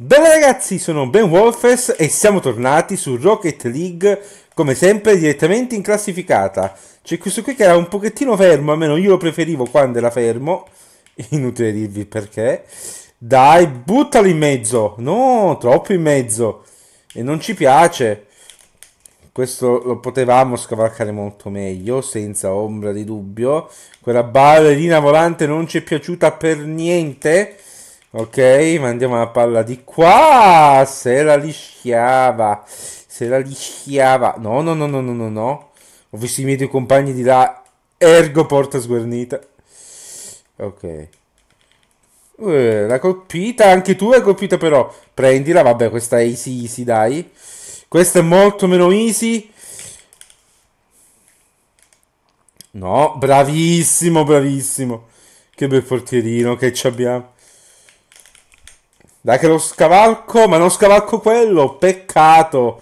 Bene ragazzi, sono Ben Wolfers e siamo tornati su Rocket League, come sempre direttamente in classificata. C'è questo qui che era un pochettino fermo, almeno io lo preferivo quando era fermo, inutile dirvi perché. Dai, buttalo in mezzo, no, troppo in mezzo, e non ci piace. Questo lo potevamo scavalcare molto meglio, senza ombra di dubbio. Quella ballerina volante non ci è piaciuta per niente Ok, mandiamo la palla di qua. Se la lisciava. Se la lisciava. No, no, no, no, no, no, no. Ho visto i miei due compagni di là. Ergo porta sguarnita. Ok. Uh, l'ha colpita. Anche tu l'hai colpita però. Prendila. Vabbè, questa è easy easy, dai. Questa è molto meno easy. No, bravissimo, bravissimo. Che bel portierino che ci abbiamo. Dai che lo scavalco, ma non scavalco quello, peccato.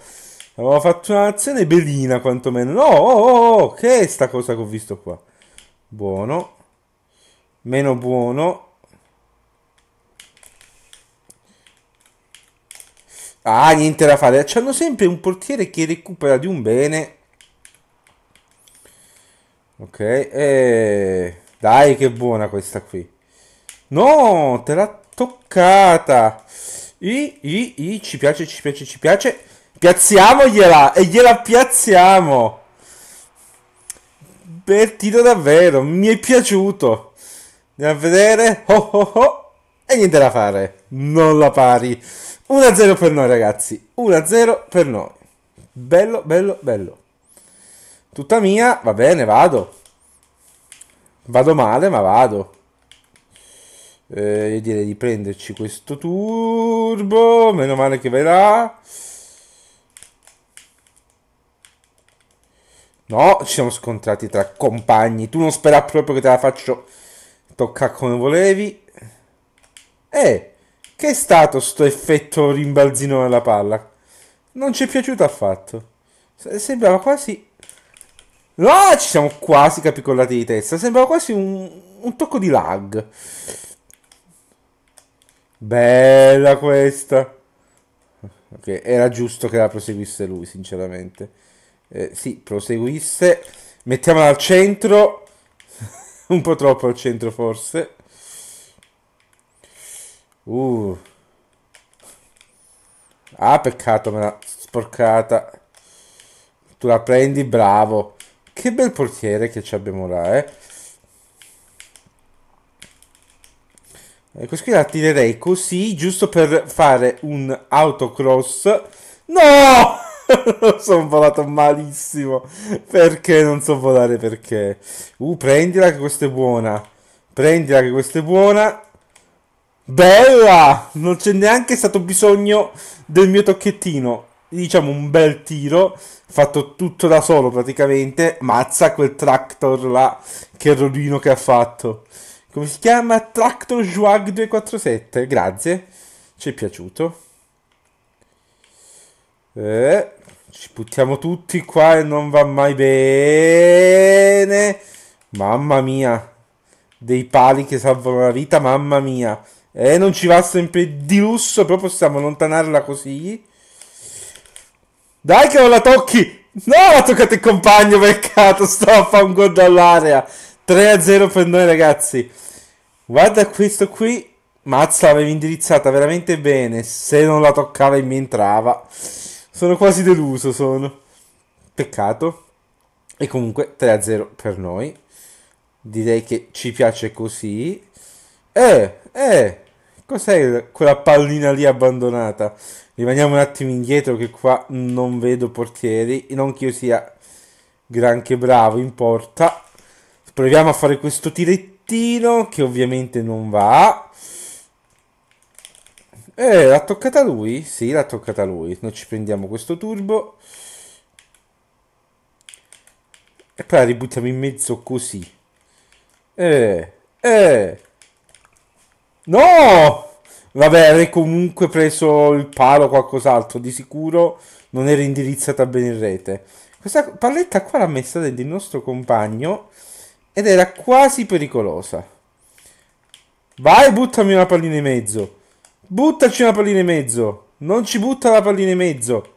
Avevo fatto un'azione belina quantomeno. No, oh, oh, oh, che è sta cosa che ho visto qua? Buono. Meno buono. Ah, niente da fare. C'hanno sempre un portiere che recupera di un bene. Ok, eh, dai che buona questa qui. No, te la toccata. I, i, i, ci piace, ci piace, ci piace. Piazziamogliela e gliela piazziamo. Bel tiro davvero, mi è piaciuto. Andiamo a vedere. Oh, oh, oh. E niente da fare, non la pari. 1-0 per noi ragazzi, 1-0 per noi. Bello, bello, bello. Tutta mia, va bene, vado. Vado male, ma vado eh, io direi di prenderci questo turbo meno male che verrà no ci siamo scontrati tra compagni tu non spera proprio che te la faccio tocca come volevi eh che è stato sto effetto rimbalzino nella palla non ci è piaciuto affatto sembrava quasi No, ci siamo quasi capicollati di testa. Sembrava quasi un, un tocco di lag. Bella questa. Okay, era giusto che la proseguisse lui, sinceramente. Eh, sì, proseguisse. Mettiamola al centro. Un po' troppo al centro, forse. Uh. Ah, peccato, me l'ha sporcata. Tu la prendi, bravo. Che bel portiere che ci abbiamo là, eh. Eh, questo qui la tirerei così, giusto per fare un autocross. No! sono volato malissimo. Perché non so volare perché? Uh, prendila che questa è buona. Prendila che questa è buona. Bella! Non c'è neanche stato bisogno del mio tocchettino. Diciamo un bel tiro, fatto tutto da solo praticamente. Mazza quel tractor là, che rodino che ha fatto come si chiama? Tractor Juag 247, grazie, ci è piaciuto. Eh, ci buttiamo tutti qua e non va mai bene. Mamma mia, dei pali che salvano la vita, mamma mia. Eh, non ci va sempre di lusso, però possiamo allontanarla così. Dai che non la tocchi! No, la toccate il compagno, peccato, sto a fare un gol dall'area. 3-0 a per noi ragazzi. Guarda questo qui. Mazza l'avevi indirizzata veramente bene. Se non la toccava e mi entrava. Sono quasi deluso, sono. Peccato. E comunque 3-0 a per noi. Direi che ci piace così. Eh, eh. Cos'è quella pallina lì abbandonata? Rimaniamo un attimo indietro che qua non vedo portieri. Non che io sia granché bravo in porta. Proviamo a fare questo tirettino che ovviamente non va. Eh, l'ha toccata lui? Sì, l'ha toccata lui. Noi ci prendiamo questo turbo. E poi la ributtiamo in mezzo così. Eh, eh. No! Vabbè, avrei comunque preso il palo o qualcos'altro, di sicuro non era indirizzata bene in rete. Questa palletta qua l'ha messa del nostro compagno ed era quasi pericolosa. Vai, buttami una pallina in mezzo. Buttaci una pallina in mezzo. Non ci butta la pallina in mezzo.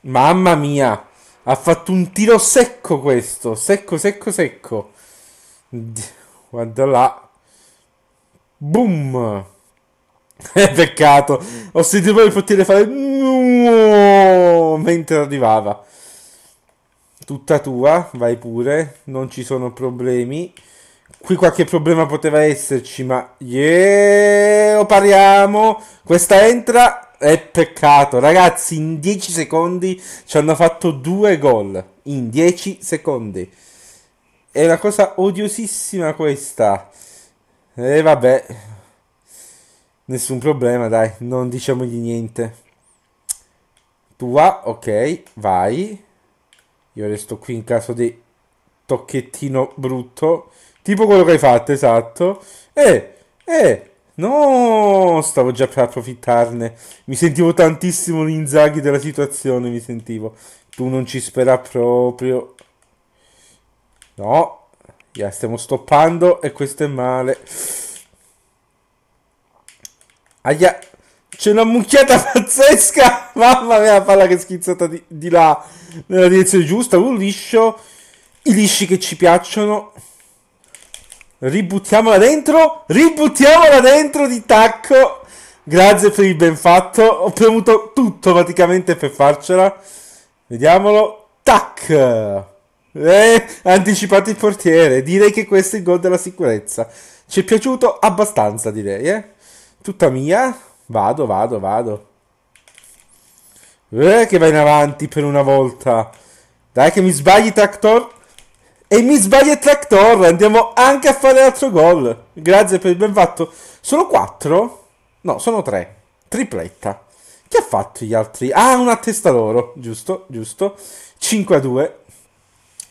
Mamma mia. Ha fatto un tiro secco questo. Secco, secco, secco. Guarda là. Boom. Peccato. Ho sentito poi il portiere fare... No! Mentre arrivava tutta tua, vai pure, non ci sono problemi. Qui qualche problema poteva esserci, ma yeah, pariamo. Questa entra è peccato, ragazzi, in 10 secondi ci hanno fatto due gol in 10 secondi. È una cosa odiosissima questa. E vabbè. Nessun problema, dai, non diciamogli niente. Tua, ok, vai. Io resto qui in caso di tocchettino brutto. Tipo quello che hai fatto, esatto. Eh, eh, no, stavo già per approfittarne. Mi sentivo tantissimo l'inzaghi della situazione, mi sentivo. Tu non ci spera proprio. No, yeah, stiamo stoppando e questo è male. Aia. C'è una mucchiata pazzesca. Mamma mia, la palla che è schizzata di, di là nella direzione giusta. Un liscio. I lisci che ci piacciono. Ributtiamola dentro. Ributtiamola dentro di tacco. Grazie per il ben fatto. Ho premuto tutto praticamente per farcela. Vediamolo. Tac. Eh, anticipato il portiere. Direi che questo è il gol della sicurezza. Ci è piaciuto abbastanza, direi. Eh? Tutta mia. Vado, vado, vado. Eh, che vai in avanti per una volta. Dai che mi sbagli Tractor. E mi sbaglia Tractor. Andiamo anche a fare altro gol. Grazie per il ben fatto. Sono quattro? No, sono tre. Tripletta. Chi ha fatto gli altri? Ah, una testa d'oro. Giusto, giusto. 5 a 2.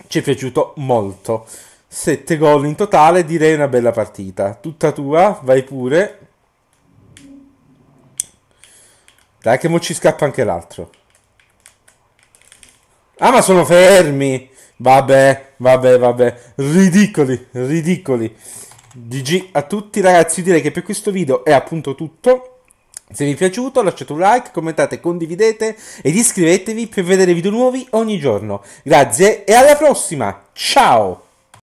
Ci è piaciuto molto. 7 gol in totale. Direi una bella partita. Tutta tua. Vai pure. Dai che mo ci scappa anche l'altro. Ah ma sono fermi! Vabbè, vabbè, vabbè. Ridicoli, ridicoli. GG a tutti ragazzi, direi che per questo video è appunto tutto. Se vi è piaciuto lasciate un like, commentate, condividete ed iscrivetevi per vedere video nuovi ogni giorno. Grazie e alla prossima, ciao!